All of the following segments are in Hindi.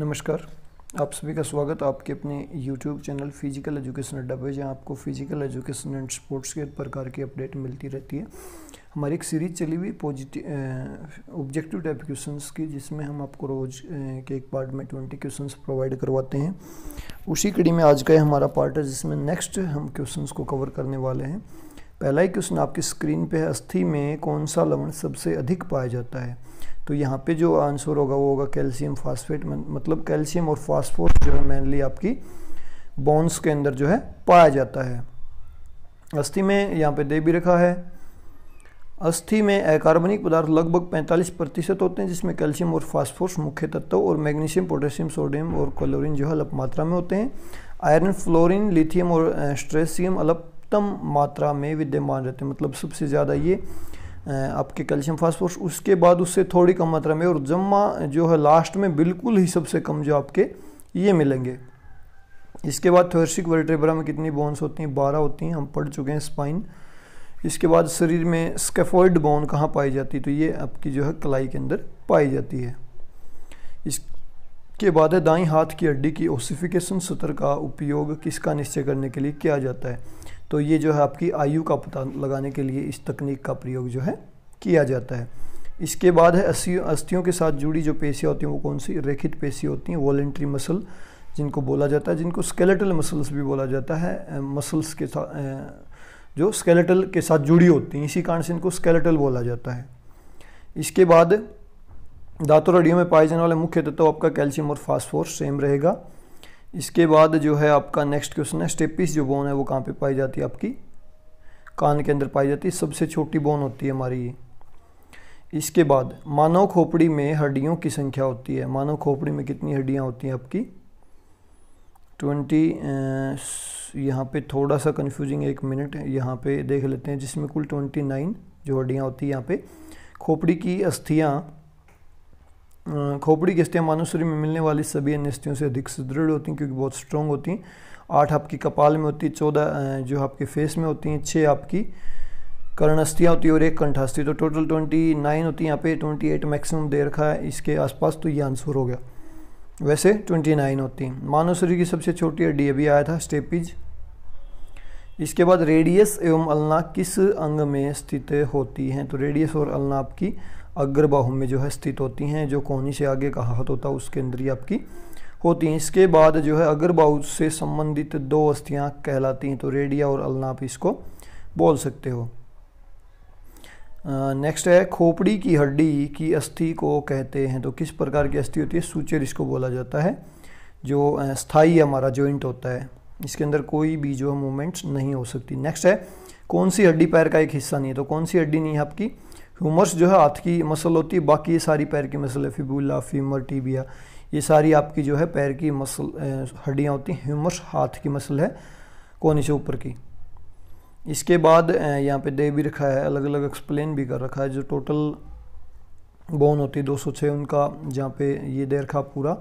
नमस्कार आप सभी का स्वागत आपके अपने YouTube चैनल फिजिकल एजुकेशन अड्डा पे जहाँ आपको फिजिकल एजुकेशन एंड स्पोर्ट्स के प्रकार की अपडेट मिलती रहती है हमारी एक सीरीज चली हुई पॉजिटिव ऑब्जेक्टिव टाइप क्वेश्चंस की जिसमें हम आपको रोज़ के एक पार्ट में ट्वेंटी क्वेश्चंस प्रोवाइड करवाते हैं उसी कड़ी में आज का ये हमारा पार्ट है जिसमें नेक्स्ट हम क्वेश्चन को कवर करने वाले हैं पहला ही क्वेश्चन आपकी स्क्रीन पर है अस्थि में कौन सा लवण सबसे अधिक पाया जाता है तो यहाँ पे जो आंसर होगा वो होगा कैल्शियम फास्फेट मतलब कैल्शियम और फास्फोरस जो है मेनली आपकी बोन्स के अंदर जो है पाया जाता है अस्थि में यहाँ पे दे भी रखा है अस्थि में अकार्बनिक पदार्थ लगभग 45 प्रतिशत होते हैं जिसमें कैल्शियम और फास्फोरस मुख्य तत्व और मैग्नीशियम पोटेशियम सोडियम और क्लोरिन जो है अल्प मात्रा में होते हैं आयरन फ्लोरिन लिथियम और स्ट्रेसियम अल्पतम मात्रा में विद्यमान रहते हैं मतलब सबसे ज़्यादा ये आपके कैल्शियम फास्फोरस उसके बाद उससे थोड़ी कम मात्रा में और जम्मा जो है लास्ट में बिल्कुल ही सबसे कम जो आपके ये मिलेंगे इसके बाद थोरसिक वर्टेब्रा में कितनी बोन्स होती हैं बारह होती हैं हम पढ़ चुके हैं स्पाइन इसके बाद शरीर में स्केफोइड बोन कहाँ पाई जाती है तो ये आपकी जो है कलाई के अंदर पाई जाती है इसके बाद है दाई हाथ की हड्डी की ओसिफिकेशन सतर का उपयोग किसका निश्चय करने के लिए किया जाता है तो ये जो है आपकी आयु का पता लगाने के लिए इस तकनीक का प्रयोग जो है किया जाता है इसके बाद है अस्थियों के साथ जुड़ी जो पेशियाँ होती हैं वो कौन सी रेखित पेशी होती हैं वॉलेंट्री मसल जिनको बोला जाता है जिनको स्केलेटल मसल्स भी बोला जाता है मसल्स के साथ जो स्केलेटल के साथ जुड़ी होती हैं इसी कारण से इनको स्केलेटल बोला जाता है इसके बाद दांतों रडियों में पाए जाने वाले मुख्य तत्व तो आपका कैल्शियम और फास्फोरस सेम रहेगा इसके बाद जो है आपका नेक्स्ट क्वेश्चन है स्टेपिस जो बोन है वो कहाँ पे पाई जाती है आपकी कान के अंदर पाई जाती है सबसे छोटी बोन होती है हमारी ये इसके बाद मानव खोपड़ी में हड्डियों की संख्या होती है मानव खोपड़ी में कितनी हड्डियाँ होती हैं आपकी ट्वेंटी यहाँ पे थोड़ा सा कन्फ्यूजिंग एक मिनट यहाँ पे देख लेते हैं जिसमें कुल ट्वेंटी नाइन जो हड्डियाँ होती हैं यहाँ पे खोपड़ी की अस्थियाँ खोपड़ी की अस्थियाँ मानवशरीर में मिलने वाली सभी अन्य अस्थियों से अधिक सुदृढ़ होती हैं क्योंकि बहुत स्ट्रॉन्ग होती हैं आठ आपकी कपाल में होती है चौदह जो आपके फेस में होती हैं छः आपकी कर्णस्थियाँ होती हैं और एक कंठास्थी तो टोटल ट्वेंटी नाइन होती है यहाँ पे ट्वेंटी एट मैक्सिमम दे रखा है इसके आसपास तो ये आंसर हो गया वैसे ट्वेंटी नाइन होती हैं मानव शरीर की सबसे छोटी हड्डी अभी आया था स्टेपिज इसके बाद रेडियस एवं अलना किस अंग में स्थित होती हैं तो रेडियस और अलना आपकी अग्रबाहु में जो है स्थित होती हैं जो कोहनी से आगे का हाथ होता है उसके अंदर ही आपकी होती हैं इसके बाद जो है अग्रबाहु से संबंधित दो अस्थियाँ कहलाती हैं तो रेडिया और आप इसको बोल सकते हो नेक्स्ट है खोपड़ी की हड्डी की अस्थि को कहते हैं तो किस प्रकार की अस्थि होती है सूचर इसको बोला जाता है जो स्थाई हमारा जॉइंट होता है इसके अंदर कोई भी जो है मूवमेंट्स नहीं हो सकती नेक्स्ट है कौन सी हड्डी पैर का एक हिस्सा नहीं है तो कौन सी हड्डी नहीं है आपकी ह्यूमर्स जो है हाथ की मसल होती है बाकी ये सारी पैर की मसल है फिबूला फीमर टीबिया ये सारी आपकी जो है पैर की मसल हड्डियाँ होती हैं ह्यूमर्स हाथ की मसल है कोने से ऊपर की इसके बाद यहाँ पे दे भी रखा है अलग अलग एक्सप्लेन भी कर रखा है जो टोटल बोन होती है दो सौ छः उनका जहाँ पे ये दे रखा पूरा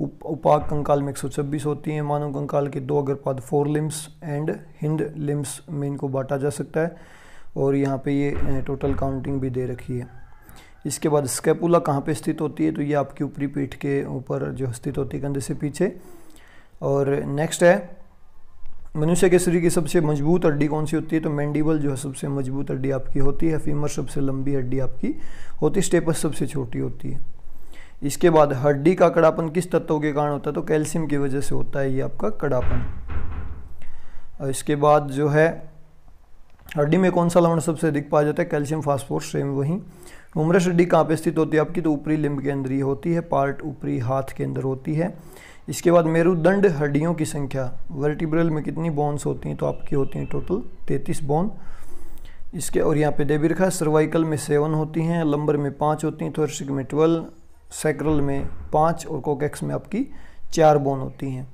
उप, उपाक कंकाल में एक सौ छब्बीस होती हैं मानव कंकाल के दो अग्रपाद fore limbs and hind limbs में इनको बांटा जा सकता है और यहाँ पे ये टोटल काउंटिंग भी दे रखी है इसके बाद स्कैपुला कहाँ पे स्थित होती है तो ये आपकी ऊपरी पीठ के ऊपर जो स्थित होती है कंधे से पीछे और नेक्स्ट है मनुष्य के शरीर की सबसे मजबूत हड्डी कौन सी होती है तो मैंडिबल जो है सबसे मजबूत हड्डी आपकी होती है फीमर सबसे लंबी हड्डी आपकी होती है स्टेपस सबसे छोटी होती है इसके बाद हड्डी का कड़ापन किस तत्व के कारण होता है तो कैल्शियम की वजह से होता है ये आपका कड़ापन और इसके बाद जो है हड्डी में कौन सा लवण सबसे अधिक पाया जाता है कैल्शियम फास्फोरस सेम वहीं उम्रश हड्डी कहाँ पे स्थित होती है आपकी तो ऊपरी लिम्ब के अंदर ही होती है पार्ट ऊपरी हाथ के अंदर होती है इसके बाद मेरुदंड हड्डियों की संख्या वर्टिब्रल में कितनी बोन्स होती हैं तो आपकी होती हैं टोटल तैंतीस बोन इसके और यहाँ पे दे भी रखा है सर्वाइकल में सेवन होती हैं लंबर में पाँच होती हैं थोरसिक में ट्वेल्व सैक्रल में पाँच और कोकेक्स में आपकी चार बोन होती हैं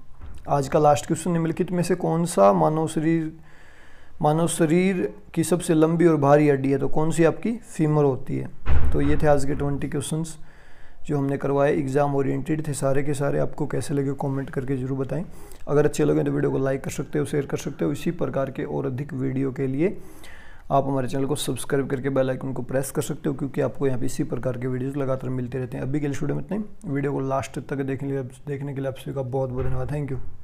आज का लास्ट क्वेश्चन निम्नलिखित में से कौन सा मानव शरीर मानव शरीर की सबसे लंबी और भारी हड्डी है तो कौन सी आपकी फीमर होती है तो ये थे आज के ट्वेंटी क्वेश्चन जो हमने करवाए एग्ज़ाम ओरिएंटेड थे सारे के सारे आपको कैसे लगे कमेंट करके ज़रूर बताएं अगर अच्छे लगे तो वीडियो को लाइक कर सकते हो शेयर कर सकते हो इसी प्रकार के और अधिक वीडियो के लिए आप हमारे चैनल को सब्सक्राइब करके बेल आइकन को प्रेस कर सकते हो क्योंकि आपको यहाँ पे इसी प्रकार के वीडियोस लगातार मिलते रहते हैं अभी के लिए स्टूडियो में इतने वीडियो को लास्ट तक देखने के लिए देखने के लिए आप सभी का बहुत बहुत धन्यवाद थैंक यू